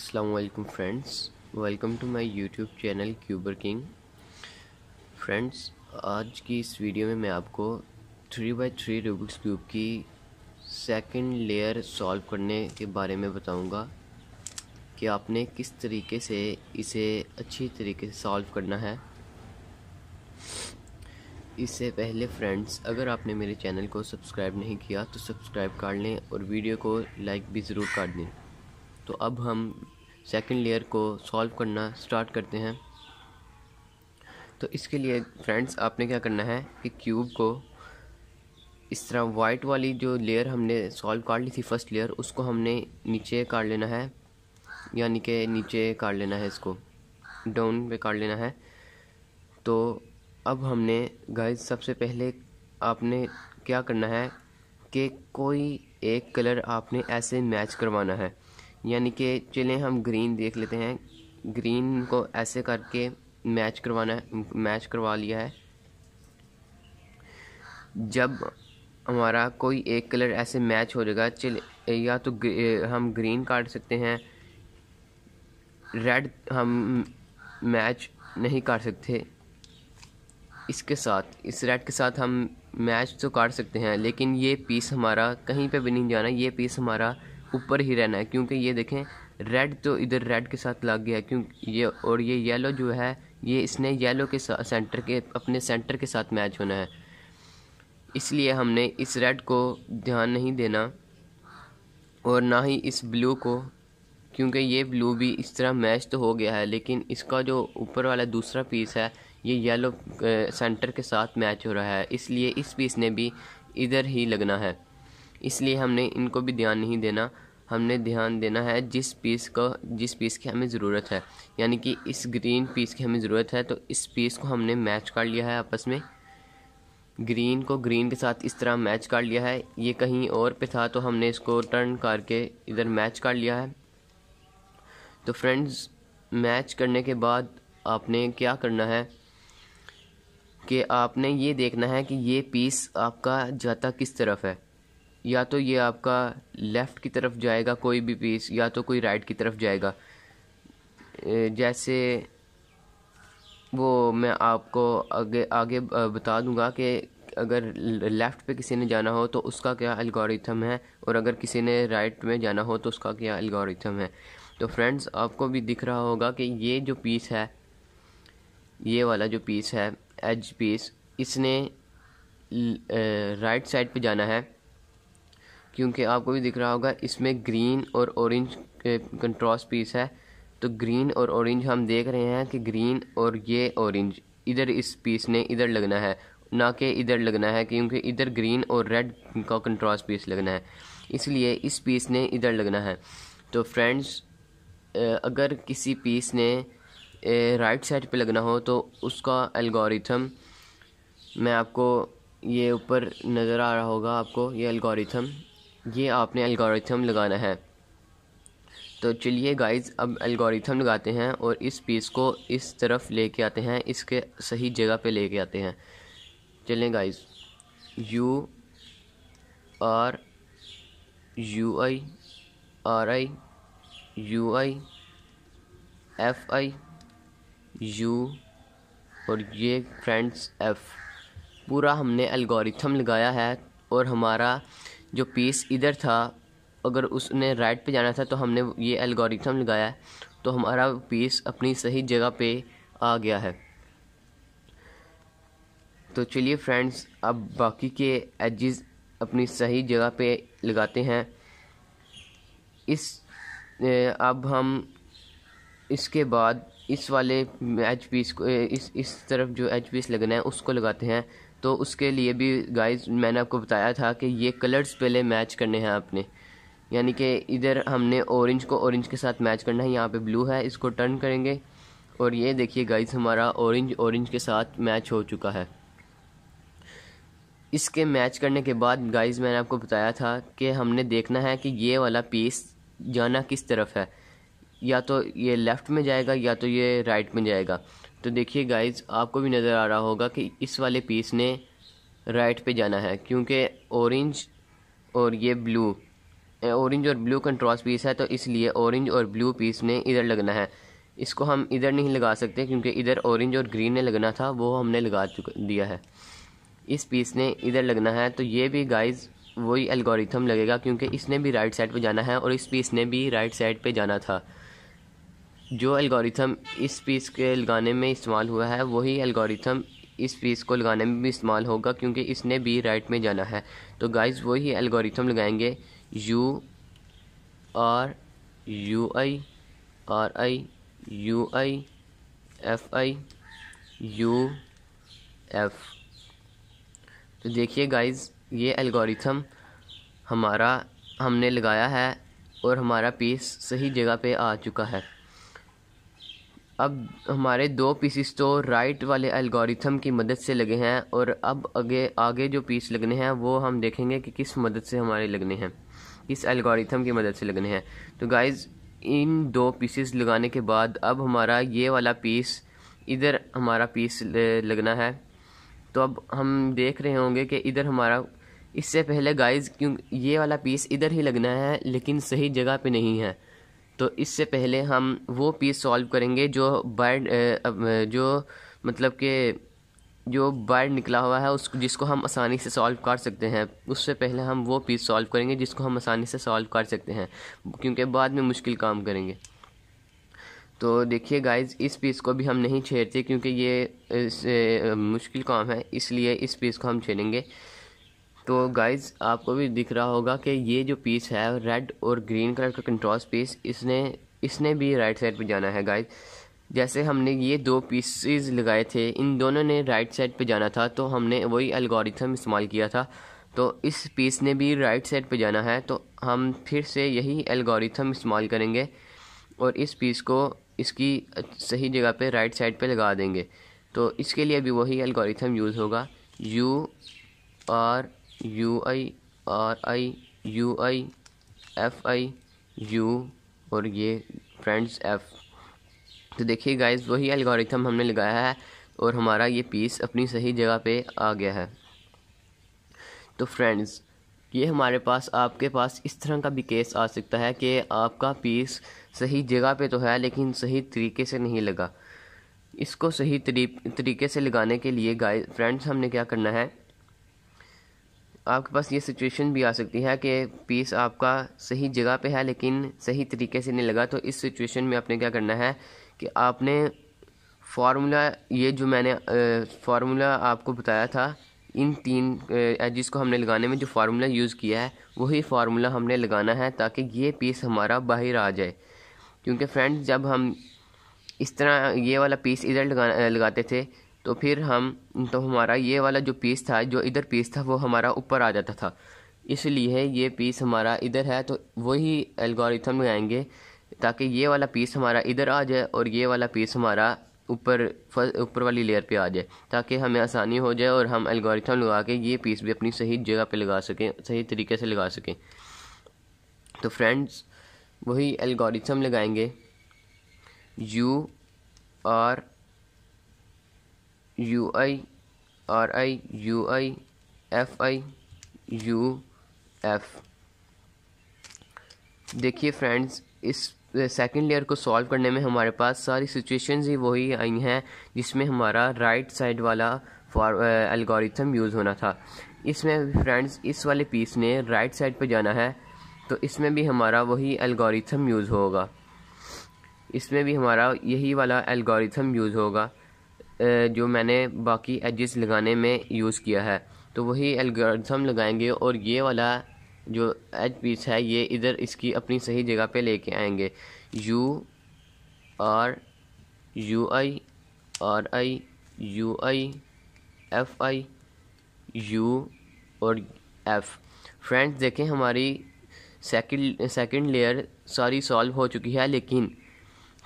असलकम friends welcome to my YouTube channel cuber king friends आज की इस वीडियो में मैं आपको three by three Rubik's cube की सेकेंड लेयर सॉल्व करने के बारे में बताऊंगा कि आपने किस तरीके से इसे अच्छी तरीके से सॉल्व करना है इससे पहले फ्रेंड्स अगर आपने मेरे चैनल को सब्सक्राइब नहीं किया तो सब्सक्राइब कर लें और वीडियो को लाइक भी ज़रूर कर दें तो अब हम सेकंड लेयर को सॉल्व करना स्टार्ट करते हैं तो इसके लिए फ्रेंड्स आपने क्या करना है कि क्यूब को इस तरह वाइट वाली जो लेयर हमने सॉल्व काट ली थी फर्स्ट लेयर उसको हमने नीचे काट लेना है यानी कि नीचे काट लेना है इसको डाउन पे काट लेना है तो अब हमने गाइस सबसे पहले आपने क्या करना है कि कोई एक कलर आपने ऐसे मैच करवाना है यानी कि चले हम ग्रीन देख लेते हैं ग्रीन को ऐसे करके मैच करवाना है मैच करवा लिया है जब हमारा कोई एक कलर ऐसे मैच हो जाएगा चल या तो हम ग्रीन काट सकते हैं रेड हम मैच नहीं काट सकते इसके साथ इस रेड के साथ हम मैच तो काट सकते हैं लेकिन ये पीस हमारा कहीं पे भी नहीं जाना ये पीस हमारा ऊपर ही रहना है क्योंकि ये देखें रेड तो इधर रेड के साथ लग गया क्योंकि ये और ये येलो जो है ये इसने येलो के सेंटर के अपने सेंटर के साथ मैच होना है इसलिए हमने इस रेड को ध्यान नहीं देना और ना ही इस ब्लू को क्योंकि ये ब्लू भी इस तरह मैच तो हो गया है लेकिन इसका जो ऊपर वाला दूसरा पीस है ये येलो सेंटर के साथ मैच हो रहा है इसलिए इस पीस ने भी इधर ही लगना है इसलिए हमने इनको भी ध्यान नहीं देना हमने ध्यान देना है जिस पीस को जिस पीस की हमें ज़रूरत है यानी कि इस ग्रीन पीस की हमें ज़रूरत है तो इस पीस को हमने मैच कर लिया है आपस में ग्रीन को ग्रीन के साथ इस तरह मैच कर लिया है ये कहीं और पे था तो हमने इसको टर्न करके इधर मैच कर लिया है तो फ्रेंड्स मैच करने के बाद आपने क्या करना है कि आपने ये देखना है कि ये पीस आपका जाता किस तरफ है या तो ये आपका लेफ़्ट की तरफ जाएगा कोई भी पीस या तो कोई राइट की तरफ जाएगा जैसे वो मैं आपको आगे आगे बता दूंगा कि अगर लेफ़्ट पे किसी ने जाना हो तो उसका क्या अलगोरिथम है और अगर किसी ने राइट में जाना हो तो उसका क्या अलगोरिथम है तो फ्रेंड्स आपको भी दिख रहा होगा कि ये जो पीस है ये वाला जो पीस है एज पीस इसने राइट साइड पे जाना है क्योंकि आपको भी दिख रहा होगा इसमें ग्रीन और ऑरेंज कंट्रास्ट पीस है तो ग्रीन और ऑरेंज हम देख रहे हैं कि ग्रीन और ये ऑरेंज इधर इस पीस ने इधर लगना है ना कि इधर लगना है क्योंकि इधर ग्रीन और रेड का कंट्रास्ट पीस लगना है इसलिए इस पीस ने इधर लगना है तो फ्रेंड्स अगर किसी पीस ने राइट साइड पे लगना हो तो उसका एल्गोरिथम मैं आपको ये ऊपर नज़र आ रहा होगा आपको ये एल्गोरिथम ये आपने एल्गोरिथम लगाना है तो चलिए गाइस अब एल्गोरिथम लगाते हैं और इस पीस को इस तरफ लेके आते हैं इसके सही जगह पे लेके आते हैं चलें guys U R U I R I U I F I U और ये फ्रेंड्स एफ पूरा हमने एल्गोरिथम लगाया है और हमारा जो पीस इधर था अगर उसने राइट पे जाना था तो हमने ये एल्गोरिथम लगाया है तो हमारा पीस अपनी सही जगह पे आ गया है तो चलिए फ्रेंड्स अब बाकी के एजेस अपनी सही जगह पे लगाते हैं इस अब हम इसके बाद इस वाले एच पीस को इस इस तरफ जो एच पीस लगना है उसको लगाते हैं तो उसके लिए भी गाइस मैंने आपको बताया था कि ये कलर्स पहले मैच करने हैं आपने यानी कि इधर हमने ऑरेंज को ऑरेंज के साथ मैच करना है यहाँ पे ब्लू है इसको टर्न करेंगे और ये देखिए गाइस हमारा ऑरेंज ऑरेंज के साथ मैच हो चुका है इसके मैच करने के बाद गाइस मैंने आपको बताया था कि हमने देखना है कि ये वाला पीस जाना किस तरफ है या तो ये लेफ़्ट में जाएगा या तो ये राइट में जाएगा तो देखिए गाइज आपको भी नज़र आ रहा होगा कि इस वाले पीस ने राइट पे जाना है क्योंकि ऑरेंज और ये ब्लू ऑरेंज और ब्लू कंट्रास्ट पीस है तो इसलिए ऑरेंज और ब्लू पीस ने इधर लगना है इसको हम इधर नहीं लगा सकते क्योंकि इधर ऑरेंज और ग्रीन ने लगना था वो हमने लगा चुका दिया है इस पीस ने इधर लगना है तो ये भी गाइज वही एल्गोरिथम लगेगा क्योंकि इसने भी राइट साइड पे जाना है और इस पीस ने भी राइट साइड पे जाना था जो एल्गोरिथम इस पीस के लगाने में इस्तेमाल हुआ है वही एल्गोरिथम इस पीस को लगाने में भी इस्तेमाल होगा क्योंकि इसने भी राइट में जाना है तो गाइस वही एल्गोरिथम लगाएंगे U R U I R I U I F I U F तो देखिए गाइस ये एल्गोरिथम हमारा हमने लगाया है और हमारा पीस सही जगह पे आ चुका है अब हमारे दो पीसीस तो राइट वाले एल्गोरिथम की मदद से लगे हैं और अब आगे आगे जो पीस लगने हैं वो हम देखेंगे कि किस मदद से हमारे लगने हैं किस एल्गोरिथम की मदद से लगने हैं तो गाइज़ इन दो पीसेस लगाने के बाद अब हमारा ये वाला पीस इधर हमारा पीस लगना है तो अब हम देख रहे होंगे कि इधर हमारा इससे पहले गाइज़ क्यों ये वाला पीस इधर ही लगना है लेकिन सही जगह पर नहीं है तो इससे पहले हम वो पीस सॉल्व करेंगे जो बर्ड जो मतलब के जो बर्ड निकला हुआ है उस जिसको हम आसानी से सॉल्व कर सकते हैं उससे पहले हम वो पीस सॉल्व करेंगे जिसको हम आसानी से सॉल्व कर सकते हैं क्योंकि बाद में मुश्किल काम करेंगे तो देखिए गाइज इस पीस को भी हम नहीं छेड़ते क्योंकि ये मुश्किल काम है इसलिए इस पीस को हम छेड़ेंगे तो गाइज आपको भी दिख रहा होगा कि ये जो पीस है रेड और ग्रीन कलर का कंट्रास्ट पीस इसने इसने भी राइट साइड पे जाना है गाइज जैसे हमने ये दो पीसेस लगाए थे इन दोनों ने राइट साइड पे जाना था तो हमने वही अलगोरिथम इस्तेमाल किया था तो इस पीस ने भी राइट साइड पे जाना है तो हम फिर से यही अलगोरिथम इस्तेमाल करेंगे और इस पीस को इसकी सही जगह पे राइट साइड पे लगा देंगे तो इसके लिए भी वही अलगोरिथम यूज़ होगा U R U I R I U I F I U और ये फ्रेंड्स एफ तो देखिए गाइस वही एल्गोरिथम हमने लगाया है और हमारा ये पीस अपनी सही जगह पे आ गया है तो फ्रेंड्स ये हमारे पास आपके पास इस तरह का भी केस आ सकता है कि आपका पीस सही जगह पे तो है लेकिन सही तरीके से नहीं लगा इसको सही तरी, तरीके से लगाने के लिए गाइस फ्रेंड्स हमने क्या करना है आपके पास ये सिचुएशन भी आ सकती है कि पीस आपका सही जगह पे है लेकिन सही तरीके से नहीं लगा तो इस सिचुएशन में आपने क्या करना है कि आपने फार्मूला ये जो मैंने फार्मूला आपको बताया था इन तीन एजिस को हमने लगाने में जो फार्मूला यूज़ किया है वही फार्मूला हमने लगाना है ताकि ये पीस हमारा बाहर आ जाए क्योंकि फ्रेंड्स जब हम इस तरह ये वाला पीस इधर लगा लगाते थे तो फिर हम तो हमारा ये वाला जो पीस था जो इधर पीस था वो हमारा ऊपर आ जाता था इसलिए ये पीस हमारा इधर है तो वही एल्गोरिथम लगाएंगे ताकि ये वाला पीस हमारा इधर आ जाए और ये वाला पीस हमारा ऊपर ऊपर वाली लेयर पे आ जाए ताकि हमें आसानी हो जाए और हम एल्गोरिथम लगा के ये पीस भी अपनी सही जगह पे लगा सकें सही तरीके से लगा सकें तो फ्रेंड्स वही एल्गोरिथम लगाएंगे U R U I R I U I F I U F देखिए फ्रेंड्स इस सेकेंड लेयर को सॉल्व करने में हमारे पास सारी सिचुएशंस ही वही आई हैं जिसमें हमारा राइट right साइड वाला फॉर एल्गोरिथम यूज़ होना था इसमें फ्रेंड्स इस वाले पीस ने राइट right साइड पर जाना है तो इसमें भी हमारा वही एल्गोरिथम यूज़ होगा इसमें भी हमारा यही वाला एल्गोरिथम यूज़ होगा जो मैंने बाकी एजेस लगाने में यूज़ किया है तो वही एल्गोरिथम लगाएंगे और ये वाला जो एज पीस है ये इधर इसकी अपनी सही जगह पे लेके आएंगे U R U I R I U I F I U और एफ फ्रेंड्स देखें हमारी सेकंड सेकंड लेयर सारी सॉल्व हो चुकी है लेकिन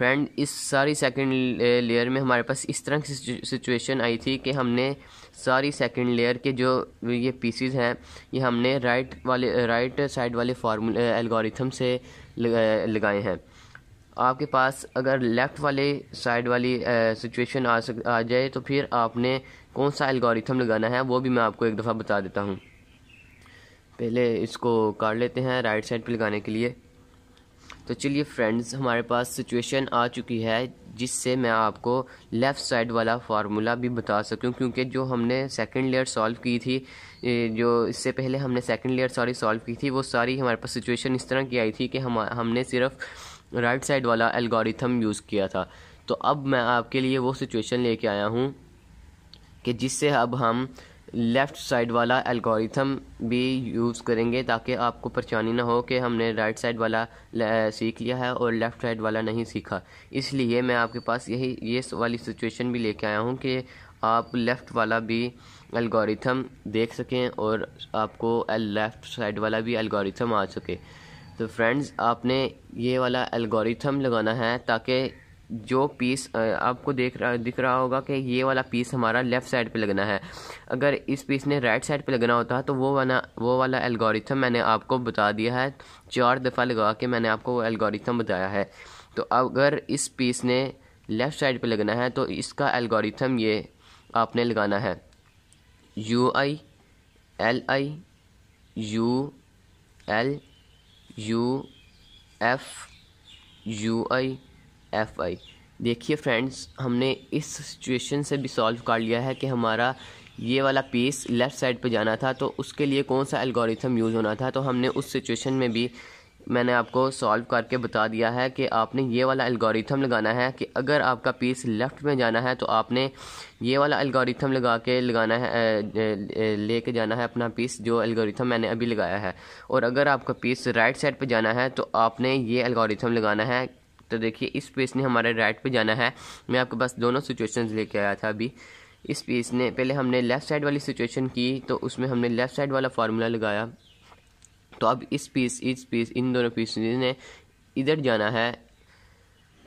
फ्रेंड इस सारी सेकंड लेयर में हमारे पास इस तरह की सिचुएशन आई थी कि हमने सारी सेकंड लेयर के जो ये पीसीज हैं ये हमने राइट वाले राइट साइड वाले फार्मूले एल्गोरिथम से लगाए हैं आपके पास अगर लेफ़्ट वाले साइड वाली सिचुएशन आ सक आ जाए तो फिर आपने कौन सा एल्गोरिथम लगाना है वो भी मैं आपको एक दफ़ा बता देता हूँ पहले इसको काट लेते हैं राइट साइड पर लगाने के लिए तो चलिए फ्रेंड्स हमारे पास सिचुएशन आ चुकी है जिससे मैं आपको लेफ़्ट साइड वाला फार्मूला भी बता सकूं क्योंकि जो हमने सेकंड लेयर सॉल्व की थी जो इससे पहले हमने सेकंड लेयर सॉरी सॉल्व की थी वो सारी हमारे पास सिचुएशन इस तरह की आई थी कि हम हमने सिर्फ राइट right साइड वाला एल्गोरिथम यूज़ किया था तो अब मैं आपके लिए वो सिचुएशन लेके आया हूँ कि जिससे अब हम लेफ़्ट साइड वाला एल्गोरिथम भी यूज़ करेंगे ताकि आपको परेशानी ना हो कि हमने राइट साइड वाला सीख लिया है और लेफ़्ट साइड वाला नहीं सीखा इसलिए मैं आपके पास यही ये वाली सिचुएशन भी लेके आया हूँ कि आप लेफ़्ट वाला भी एल्गोरिथम देख सकें और आपको लेफ़्ट साइड वाला भी एल्गोरिथम आ सके तो फ्रेंड्स आपने ये वाला एल्गोरिथम लगाना है ताकि जो पीस आपको देख रहा दिख रहा होगा कि ये वाला पीस हमारा लेफ़्ट साइड पे लगना है अगर इस पीस ने राइट साइड पे लगना होता तो वो वाला वो वाला एल्गोरिथम मैंने आपको बता दिया है चार दफ़ा लगा के मैंने आपको वो एल्गोरिथम बताया है तो अगर इस पीस ने लेफ़्ट साइड पे लगना है तो इसका एल्गोरिथम ये आपने लगाना है U I L I U L U F U I F I देखिए फ्रेंड्स हमने इस सिचुएशन से भी सॉल्व कर लिया है कि हमारा ये वाला पीस लेफ़्ट साइड पे जाना था तो उसके लिए कौन सा एल्गोरिथम यूज़ होना था तो हमने उस सिचुएशन में भी मैंने आपको सॉल्व करके बता दिया है कि आपने ये वाला एल्गोरिथम लगाना है कि अगर आपका पीस लेफ़्ट में जाना है तो आपने ये वाला एल्गोरिथम लगा के लगाना है ले कर जाना है अपना पीस जो एल्गोरिथम मैंने अभी लगाया है और अगर आपका पीस राइट साइड पे जाना है तो आपने ये एल्गोरिथम लगाना है तो देखिए इस पेज ने हमारे राइट पे जाना है मैं आपके पास दोनों सिचुएशन लेके आया था अभी इस पेज ने पहले हमने लेफ़्ट साइड वाली सिचुएशन की तो उसमें हमने लेफ़्ट साइड वाला फार्मूला लगाया तो अब इस पीस इस पीस इन दोनों पीस ने इधर जाना है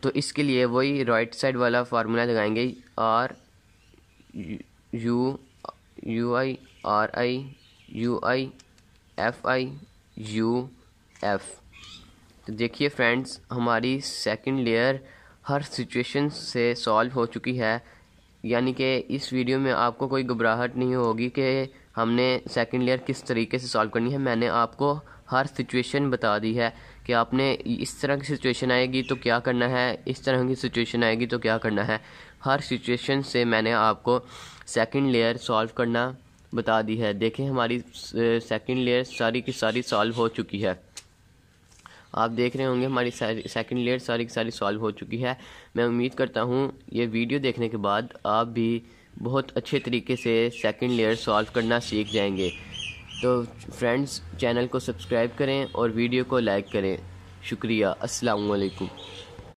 तो इसके लिए वही राइट साइड वाला फार्मूला लगाएंगे R U U I R I U I F I U F तो देखिए फ्रेंड्स हमारी सेकंड लेयर हर सिचुएशन से सॉल्व हो चुकी है यानी कि इस वीडियो में आपको कोई घबराहट नहीं होगी कि हमने सेकंड लेयर किस तरीके से सॉल्व करनी है मैंने आपको हर सिचुएशन बता दी है कि आपने इस तरह की सिचुएशन आएगी तो क्या करना है इस तरह की सिचुएशन आएगी तो क्या करना है हर सिचुएशन से मैंने आपको सेकंड लेयर सॉल्व करना बता दी है देखें हमारी सेकंड लेयर सारी की सारी सॉल्व हो चुकी है आप देख रहे होंगे हमारी सेकंड लेयर सारी की सारी सॉल्व हो चुकी है मैं उम्मीद करता हूँ ये वीडियो देखने के बाद आप भी बहुत अच्छे तरीके से सेकंड लेयर सॉल्व करना सीख जाएंगे तो फ्रेंड्स चैनल को सब्सक्राइब करें और वीडियो को लाइक करें शुक्रिया असलकुम